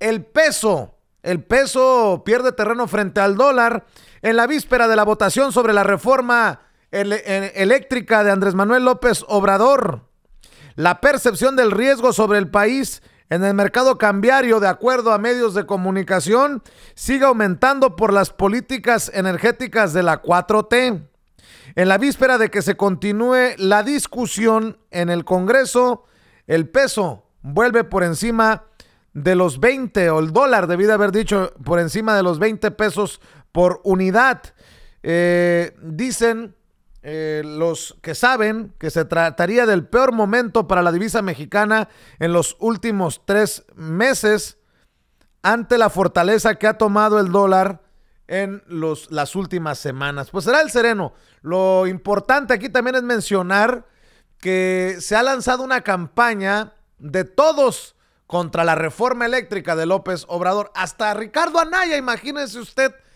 El peso, el peso pierde terreno frente al dólar en la víspera de la votación sobre la reforma eléctrica de Andrés Manuel López Obrador. La percepción del riesgo sobre el país en el mercado cambiario, de acuerdo a medios de comunicación, sigue aumentando por las políticas energéticas de la 4T. En la víspera de que se continúe la discusión en el Congreso, el peso vuelve por encima de los 20, o el dólar debía haber dicho por encima de los 20 pesos por unidad. Eh, dicen eh, los que saben que se trataría del peor momento para la divisa mexicana en los últimos tres meses ante la fortaleza que ha tomado el dólar en las últimas semanas. Pues será el sereno. Lo importante aquí también es mencionar que se ha lanzado una campaña de todos contra la reforma eléctrica de López Obrador. Hasta Ricardo Anaya, imagínese usted,